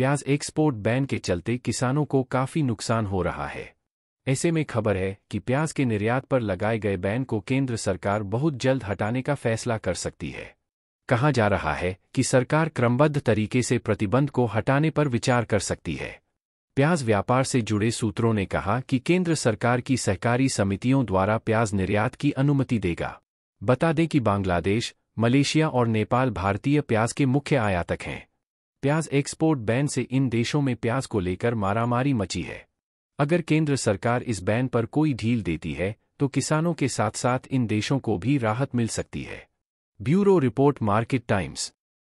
प्याज export ban के चलते किसानों को काफी नुकसान हो रहा है ऐसे में खबर है कि प्याज के निर्यात पर लगाए गए बैन को केंद्र सरकार बहुत जल्द हटाने का फैसला कर सकती है कहा जा रहा है कि सरकार क्रमबद्ध तरीके से प्रतिबंध को हटाने पर विचार कर सकती है प्याज व्यापार से जुड़े सूत्रों ने कहा कि केंद्र सरकार की सहकारी समितियों द्वारा प्याज निर्यात की अनुमति देगा बता दें कि बांग्लादेश मलेशिया और नेपाल भारतीय प्याज के मुख्य आयातक हैं प्याज एक्सपोर्ट बैन से इन देशों में प्याज को लेकर मारामारी मची है अगर केंद्र सरकार इस बैन पर कोई ढील देती है तो किसानों के साथ साथ इन देशों को भी राहत मिल सकती है ब्यूरो रिपोर्ट मार्केट टाइम्स